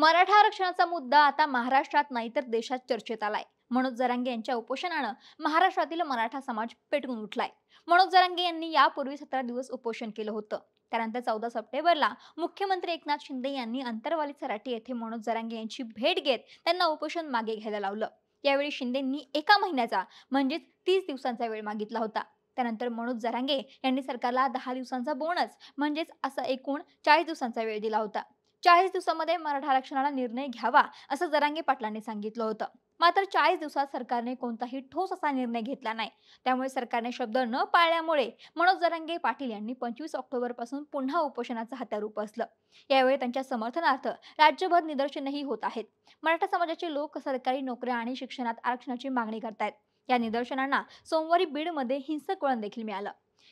मराठा आरक्षणाचा मुद्दा आता महाराष्ट्रात नाही तर देशात चर्चेत आलाय मनोज जरांगे यांच्या उपोषणानं महाराष्ट्रातील मराठा समाज पेटून उठलाय मनोज जरांगे यांनी यापूर्वी सतरा दिवस उपोषण केलं होतं त्यानंतर चौदा सप्टेंबरला मुख्यमंत्री एकनाथ शिंदे यांनी अंतरवाली सराटी येथे मनोज जरांगे यांची भेट घेत त्यांना उपोषण मागे घ्यायला लावलं यावेळी शिंदेंनी एका महिन्याचा म्हणजेच तीस दिवसांचा वेळ मागितला होता त्यानंतर मनोज जरांगे यांनी सरकारला दहा दिवसांचा बोनस म्हणजेच असा एकूण चाळीस दिवसांचा वेळ दिला होता चाळीस दिवसामध्ये मराठा आरक्षणाला निर्णय घ्यावा असं जरांगे पाटलांनी सांगितलं होतं मात्र चाळीस दिवसात सरकारने कोणताही ठोस असा निर्णय घेतला नाही त्यामुळे सरकारने शब्द न पाळल्यामुळे मनोज जरांगे पाटील यांनी पंचवीस ऑक्टोबर पासून पुन्हा उपोषणाचं हात्यार उपसलं यावेळी त्यांच्या समर्थनार्थ राज्यभर निदर्शनही होत आहेत मराठा समाजाचे लोक सरकारी नोकऱ्या आणि शिक्षणात आरक्षणाची मागणी करतायत या निदर्शनांना सोमवारी बीडमध्ये हिंसक वळण देखील मिळालं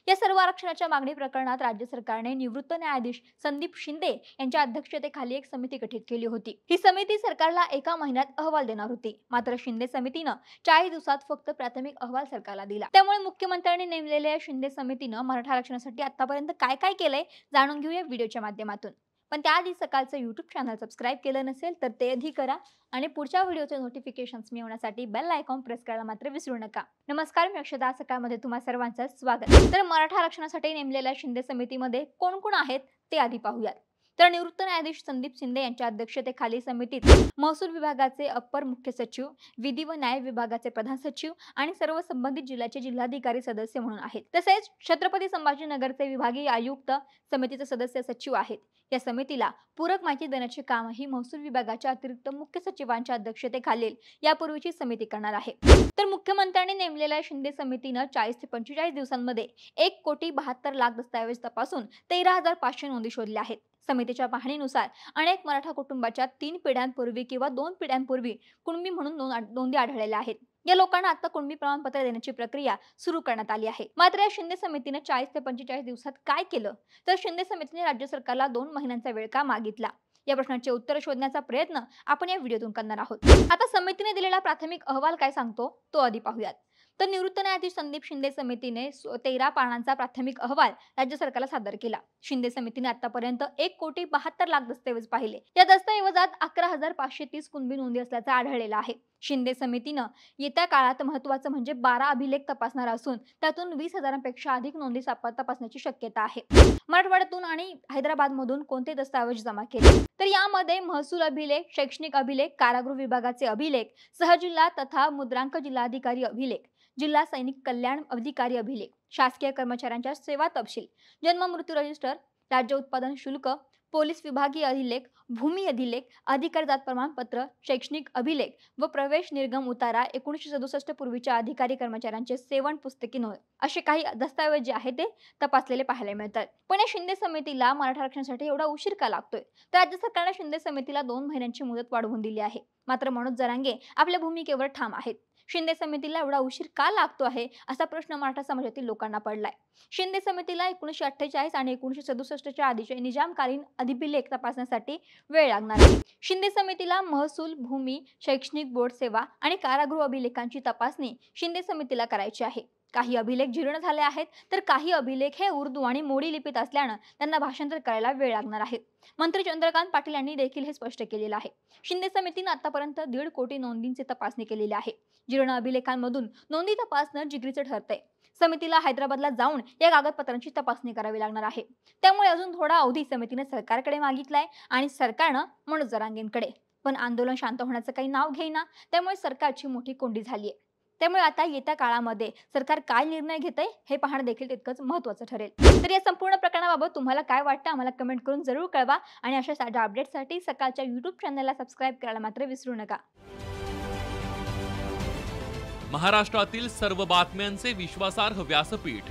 या सर्व आरक्षणाच्या मागणी प्रकरणात राज्य सरकारने निवृत्त न्यायाधीश संदीप शिंदे यांच्या अध्यक्षतेखाली एक समिती गठीत केली होती ही समिती सरकारला एका महिन्यात अहवाल देणार होती मात्र शिंदे समितीनं चाळीस दिवसात फक्त प्राथमिक अहवाल सरकारला दिला त्यामुळे मुख्यमंत्र्यांनी नेमलेल्या शिंदे समितीनं मराठा आरक्षणासाठी आतापर्यंत काय काय केलंय जाणून घेऊया व्हिडिओच्या माध्यमातून पण त्याआधी सकाळचं यूट्यूब चॅनल सबस्क्राईब केलं नसेल तर ते आधी करा आणि पुढच्या व्हिडिओचे नोटिफिकेशन्स मिळवण्यासाठी बेल आयकॉन प्रेस करायला मात्र विसरू नका नमस्कार मी अक्षदा सकाळमध्ये तुम्हा सर्वांचं स्वागत तर मराठा आरक्षणासाठी नेमलेल्या शिंदे समितीमध्ये कोण कोण आहेत ते आधी पाहूयात तर निवृत्त न्यायाधीश संदीप शिंदे यांच्या अध्यक्षतेखाली समितीत महसूल विभागाचे अप्पर मुख्य सचिव विधी व न्याय विभागाचे प्रधान सचिव आणि सर्व संबंधित जिल्ह्याचे जिल्हाधिकारी सदस्य म्हणून आहेत तसेच छत्रपती संभाजीनगरचे विभागीय आयुक्त समितीचे सदस्य सचिव आहेत या समितीला पूरक माहिती देण्याचे कामही महसूल विभागाच्या अतिरिक्त मुख्य सचिवांच्या अध्यक्षतेखालील यापूर्वीची समिती करणार आहे तर मुख्यमंत्र्यांनी नेमलेल्या शिंदे समितीनं चाळीस ते पंचेचाळीस दिवसांमध्ये एक कोटी बहात्तर लाख दस्तऐवज तपासून तेरा हजार पाचशे नोंदी शोधल्या आहेत समितीच्या पाहणीनुसार अनेक मराठा कुटुंबाच्या तीन पिढ्यांपूर्वी किंवा दोन पिढ्यांपूर्वी कुणबी म्हणून नोंदी आढळलेल्या आहेत या लोकांना आता कुणबी प्रमाणपत्र देण्याची प्रक्रिया सुरू करण्यात आली आहे मात्र या शिंदे समितीने चाळीस ते पंचेचाळीस दिवसात काय केलं तर शिंदे समितीने राज्य सरकारला दोन महिन्यांचा वेळ का मागितला या प्रश्नाचे उत्तर शोधण्याचा प्रयत्न आपण या व्हिडिओतून करणार आहोत आता समितीने दिलेला प्राथमिक अहवाल काय सांगतो तो आधी पाहूयात तर निवृत्त न्यायाधीश संदीप शिंदे समितीने तेरा पानांचा प्राथमिक अहवाल राज्य सरकारला सादर केला शिंदे समितीने आतापर्यंत एक कोटी बहात्तर लाख दस्तऐवज पाहिले या दस्तऐवजात अकरा हजार पाचशे तीस कुंभी नोंदी असल्याचा आढळलेला आहे शिंदे समितीनं येत्या काळात महत्वाचं म्हणजे बारा अभिलेख तपासणार असून त्यातून वीस हजारांपेक्षा अधिक नोंदी सापा तपासण्याची शक्यता आहे मराठवाड्यातून आणि हैदराबादमधून कोणते दस्तावेज जमा केले तर यामध्ये महसूल अभिलेख शैक्षणिक अभिलेख कारागृह विभागाचे अभिलेख सहजिल्हा तथा मुद्रांक जिल्हाधिकारी अभिलेख जिल्हा सैनिक कल्याण अधिकारी अभिलेख शासकीय कर्मचाऱ्यांच्या सेवा तपशील जन्म मृत्यू रजिस्टर राज्य उत्पादन शुल्क पोलीस विभागीय अधिलेख भूमी अधिलेख जात प्रमाणपत्र शैक्षणिक अभिलेख व प्रवेश निर्गम उतारा एकोणीसशे सदुसष्ट पूर्वीच्या अधिकारी कर्मचाऱ्यांचे सेवन पुस्तकी नोंद असे काही दस्तऐवज जे आहे ते तपासलेले पाहायला मिळतात पण या शिंदे समितीला मराठा आरक्षणासाठी एवढा उशीर का लागतोय तर राज्य सरकारने शिंदे समितीला दोन महिन्यांची मुदत वाढवून दिली आहे मात्र मनोज जरांगे आपल्या भूमिकेवर ठाम आहेत शिंदे समितीला एवढा उशीर का लागतो आहे असा प्रश्न मराठा समाजातील लोकांना पडलाय शिंदे समितीला एकोणीशे अठ्ठेचाळीस आणि एकोणीशे सदुसष्टच्या आधीचे निजामकालीन अधिभिलेख तपासण्यासाठी वेळ लागणार आहे शिंदे समितीला महसूल भूमी शैक्षणिक बोर्ड सेवा आणि कारागृह अभिलेखांची तपासणी शिंदे समितीला करायची आहे काही अभिलेख जीर्ण झाले आहेत तर काही अभिलेख हे उर्दू आणि मोडी लिपीत असल्यानं त्यांना भाषांतर करायला वेळ लागणार आहे मंत्री चंद्रकांत पाटील यांनी देखील हे स्पष्ट केलेलं आहे शिंदे समितीनं आतापर्यंत दीड कोटी नोंदींची तपासणी केलेली आहे जीर्ण अभिलेखांमधून नोंदी तपासणं जिगरीचं ठरतंय समितीला हैदराबादला जाऊन या कागदपत्रांची तपासणी करावी लागणार आहे त्यामुळे अजून थोडा अवधी समितीने सरकारकडे मागितलाय आणि सरकारनं मनोज जरांगेंकडे पण आंदोलन शांत होण्याचं काही नाव घेईना त्यामुळे सरकारची मोठी कोंडी झाली आहे त्यामुळे आता येत्या काळामध्ये सरकार काय निर्णय घेत आहे हे पाहणं देखील तितकंच महत्वाचं ठरेल तर या संपूर्ण प्रकरणाबाबत तुम्हाला काय वाटतं आम्हाला कमेंट करून जरूर कळवा आणि अशा साध्या अपडेटसाठी सकाळच्या युट्यूब चॅनलला सबस्क्राईब करायला मात्र विसरू नका महाराष्ट्रातील सर्व बातम्यांचे विश्वासार्ह व्यासपीठ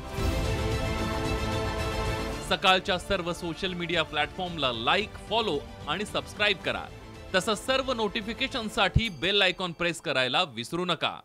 सकाळच्या सर्व सोशल मीडिया प्लॅटफॉर्मला लाईक फॉलो आणि सबस्क्राईब करा तसंच सर्व नोटिफिकेशनसाठी बेल आयकॉन प्रेस करायला विसरू नका